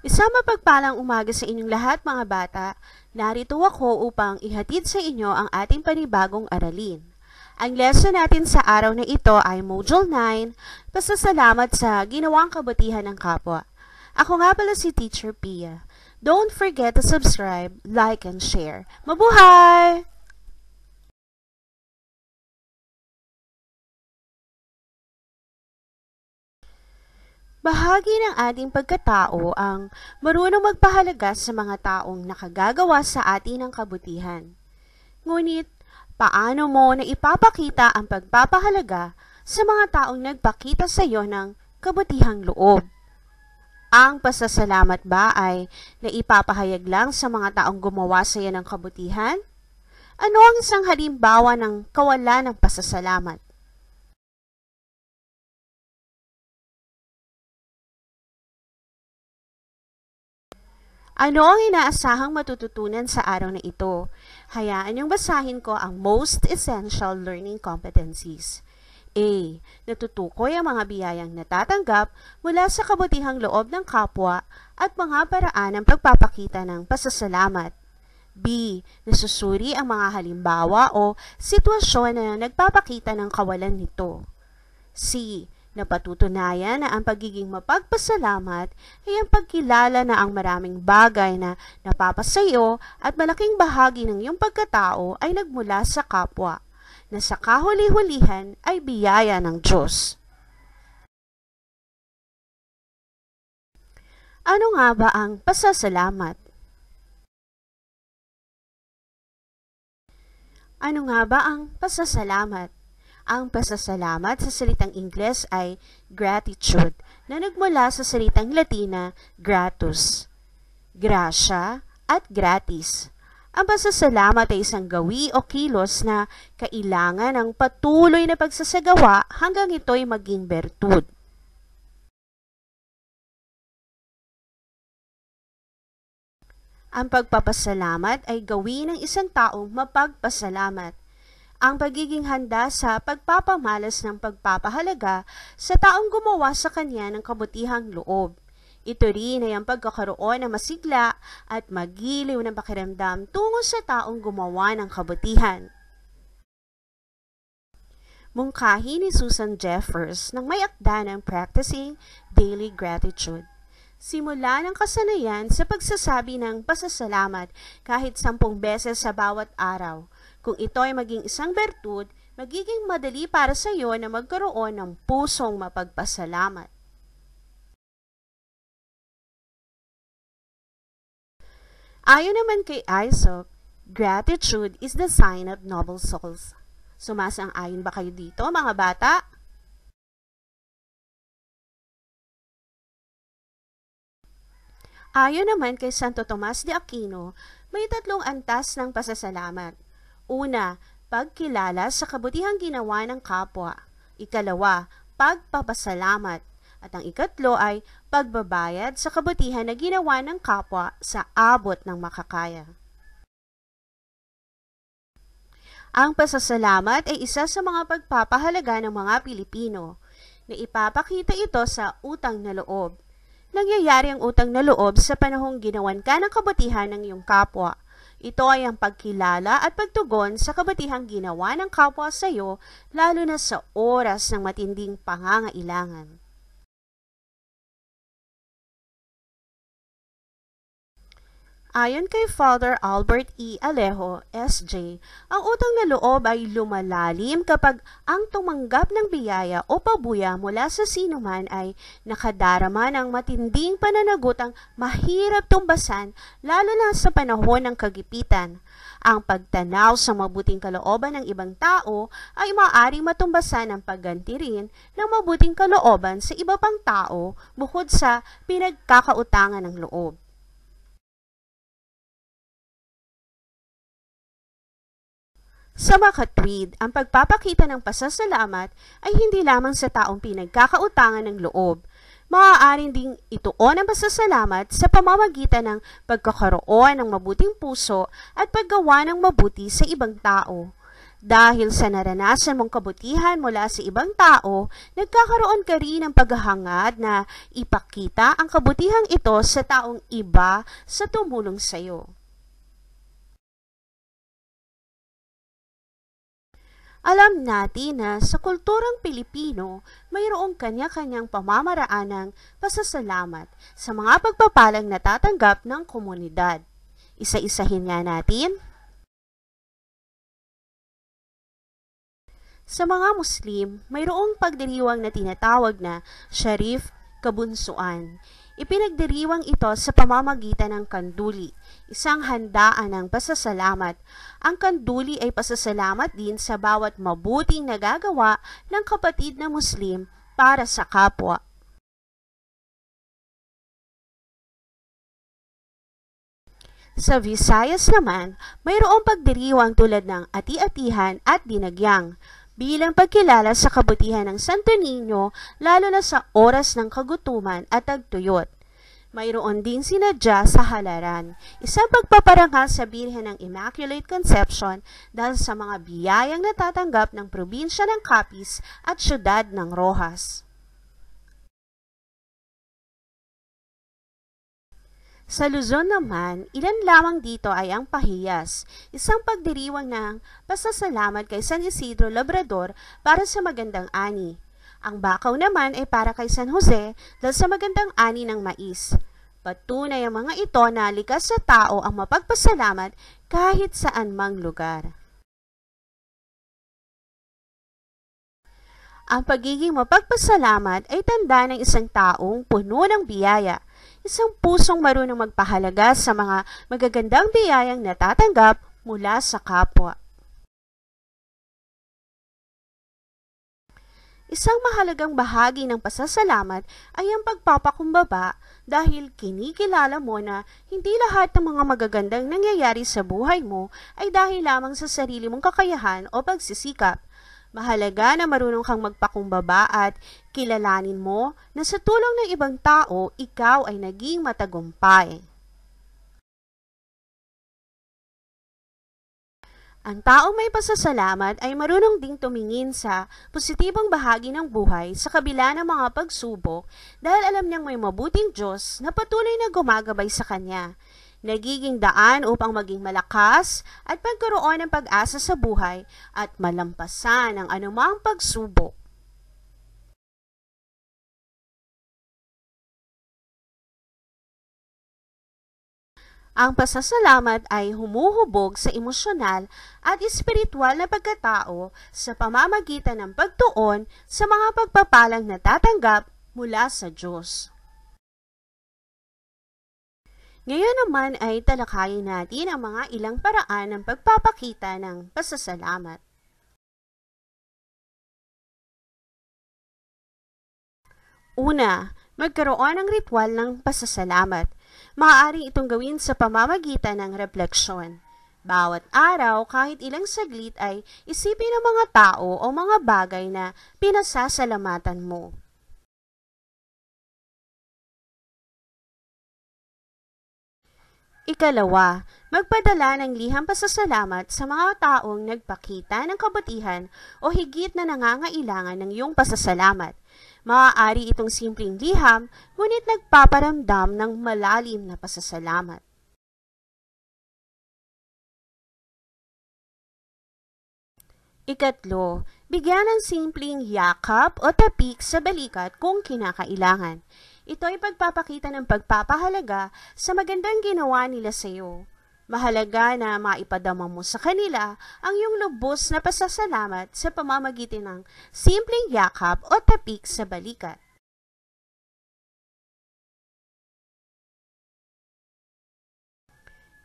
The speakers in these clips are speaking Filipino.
Isang mapagpalang umaga sa inyong lahat mga bata. Narito ako upang ihatid sa inyo ang ating panibagong aralin. Ang lesson natin sa araw na ito ay Module 9, Pasasalamat sa Ginawang Kabutihan ng Kapwa. Ako nga pala si Teacher Pia. Don't forget to subscribe, like, and share. Mabuhay! Bahagi ng ating pagkatao ang marunong magpahalaga sa mga taong nakagagawa sa atin ng kabutihan. Ngunit, paano mo na ipapakita ang pagpapahalaga sa mga taong nagpakita sa iyo ng kabutihang loob? Ang pasasalamat ba ay naipapahayag lang sa mga taong gumawa sa iyo ng kabutihan? Ano ang isang halimbawa ng kawalan ng pasasalamat? Ano ang inaasahang matututunan sa araw na ito? Hayaan niyong basahin ko ang most essential learning competencies. A. Natutukoy ang mga biyayang natatanggap mula sa kabutihang loob ng kapwa at mga paraan ng pagpapakita ng pasasalamat. B. Nasusuri ang mga halimbawa o sitwasyon na nagpapakita ng kawalan nito. C. Napatutunayan na ang pagiging mapagpasalamat ay ang pagkilala na ang maraming bagay na napapasayo at malaking bahagi ng iyong pagkatao ay nagmula sa kapwa, na sa kahuli-hulihan ay biyaya ng Diyos. Ano nga ba ang pasasalamat? Ano nga ba ang pasasalamat? Ang pasasalamat sa salitang Ingles ay gratitude na nagmula sa salitang Latina gratus, gracia at gratis. Ang pasasalamat ay isang gawi o kilos na kailangan ng patuloy na pagsasagawa hanggang ito'y maging bertud. Ang pagpapasalamat ay gawi ng isang taong mapagpasalamat ang pagiging handa sa pagpapamalas ng pagpapahalaga sa taong gumawa sa kanya ng kabutihang loob. Ito rin ay ang pagkakaroon ng masigla at magiliw ng pakiramdam tungo sa taong gumawa ng kabutihan. Mungkahi ni Susan Jeffers ng may akda ng Practicing Daily Gratitude. Simula ng kasanayan sa pagsasabi ng pasasalamat kahit sampung beses sa bawat araw. Kung ito ay maging isang bertud, magiging madali para sa iyo na magkaroon ng pusong mapagpasalamat. Ayon naman kay Isaac, gratitude is the sign of noble souls. Sumasang-ayon ba kayo dito, mga bata? Ayon naman kay Santo Tomas de Aquino, may tatlong antas ng pasasalamat. Una, pagkilala sa kabutihang ginawa ng kapwa. Ikalawa, pagpapasalamat. At ang ikatlo ay pagbabayad sa kabutihan na ginawa ng kapwa sa abot ng makakaya. Ang pasasalamat ay isa sa mga pagpapahalaga ng mga Pilipino na ipapakita ito sa utang na loob Nagyayari ang utang na loob sa panahong ginawan ka ng kabutihan ng iyong kapwa. Ito ay ang pagkilala at pagtugon sa kabutihang ginawa ng kapwa sa iyo, lalo na sa oras ng matinding pangangailangan. Ayon kay Father Albert E. Alejo, SJ, ang utang na loob ay lumalalim kapag ang tumanggap ng biyaya o pabuya mula sa sino man ay nakadarama ng matinding pananagutang mahirap tumbasan lalo na sa panahon ng kagipitan. Ang pagtanaw sa mabuting kalooban ng ibang tao ay maaaring matumbasan ng pagganti rin ng mabuting kalooban sa iba pang tao bukod sa pinagkakautangan ng loob. Sa makatwid, ang pagpapakita ng pasasalamat ay hindi lamang sa taong pinagkakautangan ng loob. Maaaring ding ituon ang pasasalamat sa pamamagitan ng pagkakaroon ng mabuting puso at paggawa ng mabuti sa ibang tao. Dahil sa naranasan mong kabutihan mula sa ibang tao, nagkakaroon ka rin ng paghahangad na ipakita ang kabutihang ito sa taong iba sa tumulong sa iyo. Alam natin na sa kulturang Pilipino, mayroong kanya-kanyang pamamaraan ng pasasalamat sa mga pagpapalang natatanggap ng komunidad. Isa-isahin nga natin. Sa mga Muslim, mayroong pagdiriwang na tinatawag na Sharif Kabunsuan. Ipinagdiriwang ito sa pamamagitan ng kanduli, isang handaan ng pasasalamat. Ang kanduli ay pasasalamat din sa bawat mabuting nagagawa ng kapatid na Muslim para sa kapwa. Sa Visayas naman, mayroong pagdiriwang tulad ng ati-atihan at dinagyang bilang pagkilala sa kabutihan ng Santo Niño lalo na sa oras ng kagutuman at tagtuyot. Mayroon din sinadya sa halaran, isang pagpaparangal sa Birhen ng Immaculate Conception dahil sa mga biyayang natatanggap ng probinsya ng Capiz at syudad ng Rojas. Sa Luzon naman, ilan lamang dito ay ang pahiyas, isang pagdiriwang ng pasasalamat kay San Isidro Labrador para sa magandang ani. Ang bakaw naman ay para kay San Jose dahil sa magandang ani ng mais. Patunay ang mga ito na likas sa tao ang mapagpasalamat kahit saan mang lugar. Ang pagiging mapagpasalamat ay tanda ng isang taong puno ng biyaya – isang pusong marunong magpahalaga sa mga magagandang biyayang natatanggap mula sa kapwa. Isang mahalagang bahagi ng pasasalamat ay ang pagpapakumbaba dahil kinikilala mo na hindi lahat ng mga magagandang nangyayari sa buhay mo ay dahil lamang sa sarili mong kakayahan o pagsisikap. Mahalaga na marunong kang magpakumbaba at Kilalanin mo na sa tulong ng ibang tao, ikaw ay naging matagumpay. Ang taong may pasasalamat ay marunong ding tumingin sa positibong bahagi ng buhay sa kabila ng mga pagsubok dahil alam niyang may mabuting Diyos na patuloy na gumagabay sa kanya. Nagiging daan upang maging malakas at pagkaroon ng pag-asa sa buhay at malampasan ang anumang pagsubok. Ang pasasalamat ay humuhubog sa emosyonal at espiritual na pagkatao sa pamamagitan ng pagtuon sa mga pagpapalang natatanggap mula sa Diyos. Ngayon naman ay talakayin natin ang mga ilang paraan ng pagpapakita ng pasasalamat. Una, magkaroon ng ritual ng pasasalamat. Maaari itong gawin sa pamamagitan ng refleksyon. Bawat araw, kahit ilang saglit ay isipin ang mga tao o mga bagay na pinasasalamatan mo. Ikalawa, magpadala ng liham pasasalamat sa mga taong nagpakita ng kabutihan o higit na nangangailangan ng iyong pasasalamat – Maaari itong simpleng liham, ngunit nagpaparamdam ng malalim na pasasalamat. Ikatlo, bigyan ng simpleng yakap o tapik sa balikat kung kinakailangan. Ito ay pagpapakita ng pagpapahalaga sa magandang ginawa nila sa iyo. Mahalaga na maipadama mo sa kanila ang iyong lubos na pasasalamat sa pamamagitan ng simpleng yakap o tapik sa balikat.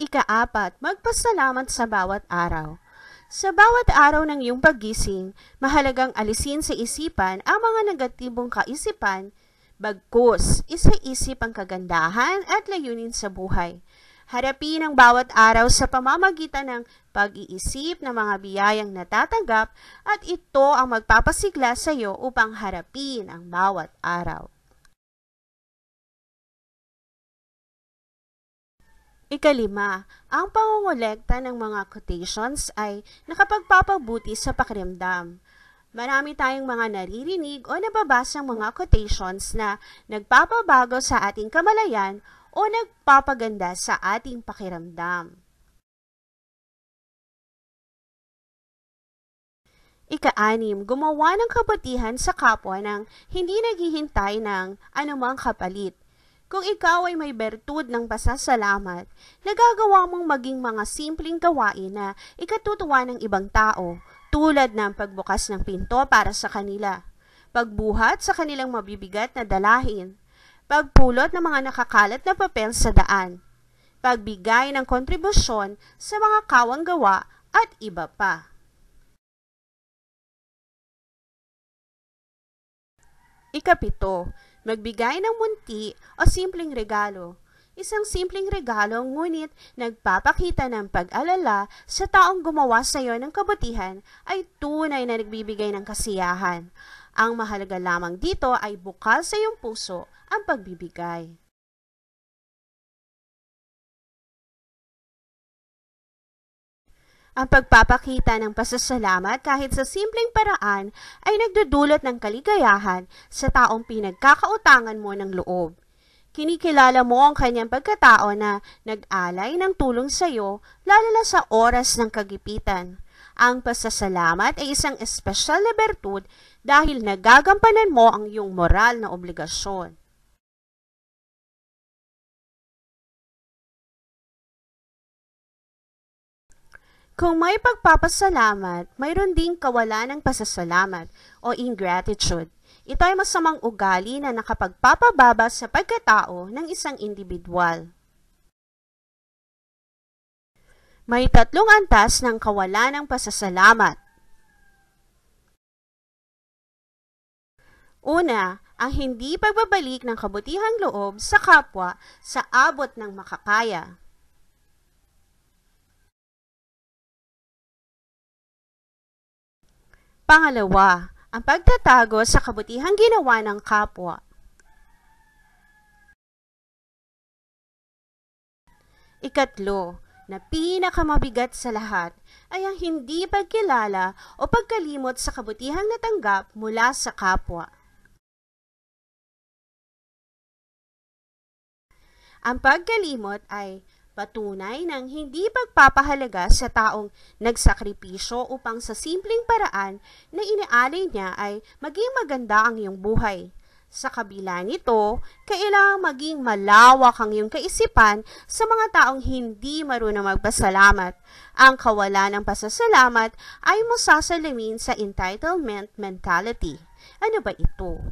Ikaapat, magpasalamat sa bawat araw. Sa bawat araw ng iyong pagising, mahalagang alisin sa isipan ang mga negatibong kaisipan, bagkus, isaisip ang kagandahan at layunin sa buhay. Harapin ang bawat araw sa pamamagitan ng pag-iisip ng mga biyayang natatanggap at ito ang magpapasigla sa iyo upang harapin ang bawat araw. Ikalima, ang pangongolekta ng mga quotations ay nakapagpapabuti sa pakiramdam. Marami tayong mga naririnig o nababasang mga quotations na nagpapabago sa ating kamalayan o nagpapaganda sa ating pakiramdam. Ika-anim, gumawa ng kabutihan sa kapwa ng hindi naghihintay ng anumang kapalit. Kung ikaw ay may bertud ng pasasalamat, nagagawa mong maging mga simpleng gawain na ikatutuwa ng ibang tao, tulad ng pagbukas ng pinto para sa kanila, pagbuhat sa kanilang mabibigat na dalahin, pagpulot ng mga nakakalat na papel sa daan, pagbigay ng kontribusyon sa mga kawang gawa at iba pa. Ikapito, magbigay ng munti o simpleng regalo. Isang simpleng regalo ngunit nagpapakita ng pag-alala sa taong gumawa sa iyo ng kabutihan ay tunay na nagbibigay ng kasiyahan. Ang mahalaga lamang dito ay bukal sa iyong puso ang pagbibigay. Ang pagpapakita ng pasasalamat kahit sa simpleng paraan ay nagdudulot ng kaligayahan sa taong pinagkakautangan mo ng loob. Kinikilala mo ang kanyang pagkatao na nag-alay ng tulong sa iyo lalo na sa oras ng kagipitan. Ang pasasalamat ay isang espesyal na bertud dahil nagagampanan mo ang iyong moral na obligasyon. Kung may pagpapasalamat, mayroon ding kawalan ng pasasalamat o ingratitude. Ito ay masamang ugali na nakapagpapababa sa pagkatao ng isang individual. May tatlong antas ng kawalan ng pasasalamat. Una, ang hindi pagbabalik ng kabutihang loob sa kapwa sa abot ng makakaya. Pangalawa, ang pagtatago sa kabutihang ginawa ng kapwa. Ikatlo, na pinakamabigat sa lahat ay ang hindi pagkilala o pagkalimot sa kabutihang natanggap mula sa kapwa. Ang pagkalimot ay patunay ng hindi pagpapahalaga sa taong nagsakripisyo upang sa simpleng paraan na inaalay niya ay maging maganda ang iyong buhay. Sa kabila nito, kailangang maging malawak ang iyong kaisipan sa mga taong hindi marunong magpasalamat. Ang kawalan ng pasasalamat ay masasalamin sa entitlement mentality. Ano ba ito?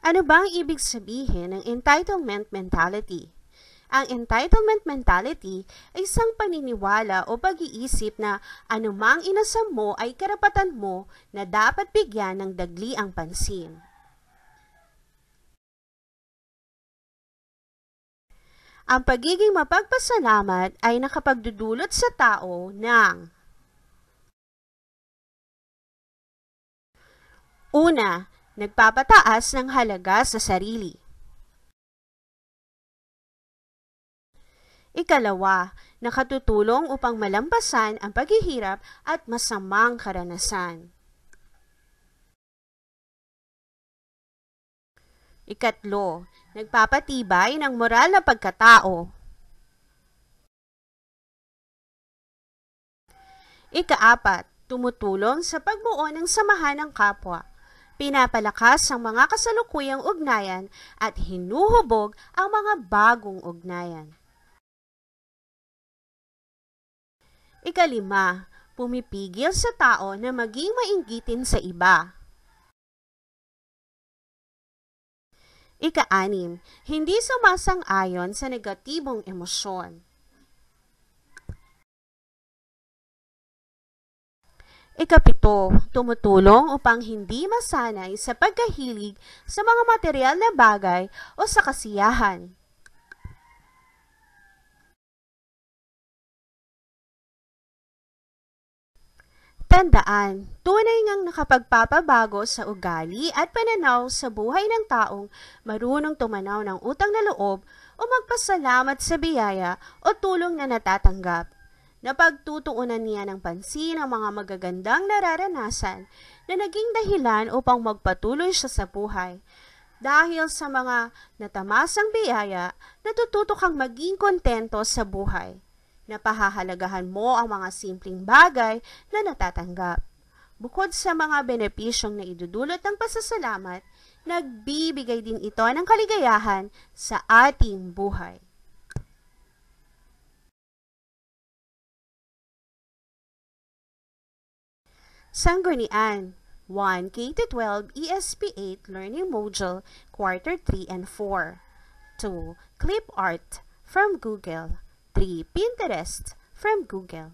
Ano ba ang ibig sabihin ng entitlement mentality? Ang entitlement mentality ay isang paniniwala o pag-iisip na anumang inasam mo ay karapatan mo na dapat bigyan ng dagli ang pansin. Ang pagiging mapagpasalamat ay nakapagdudulot sa tao ng Una, nagpapataas ng halaga sa sarili. Ikalawa, nakatutulong upang malampasan ang paghihirap at masamang karanasan. Ikatlo, nagpapatibay ng moral na pagkatao. Ikaapat, tumutulong sa pagbuo ng samahan ng kapwa. Pinapalakas ang mga kasalukuyang ugnayan at hinuhubog ang mga bagong ugnayan. Ikalima, pumipigil sa tao na maging mainggitin sa iba. Ikaanim, hindi sumasang-ayon sa negatibong emosyon. Ikapito, tumutulong upang hindi masanay sa pagkahilig sa mga material na bagay o sa kasiyahan. Tandaan, tunay ngang nakapagpapabago sa ugali at pananaw sa buhay ng taong marunong tumanaw ng utang na loob o magpasalamat sa biyaya o tulong na natatanggap. Napagtutuunan niya ng pansin ang mga magagandang nararanasan na naging dahilan upang magpatuloy siya sa buhay. Dahil sa mga natamasang biyaya, natututo kang maging kontento sa buhay na pahahalagahan mo ang mga simpleng bagay na natatanggap. Bukod sa mga benepisyong na idudulot ng pasasalamat, nagbibigay din ito ng kaligayahan sa ating buhay. Sanggunian 1 K-12 ESP8 Learning Module Quarter 3 and 4 2. Clip Art from Google 3. Pinterest from Google.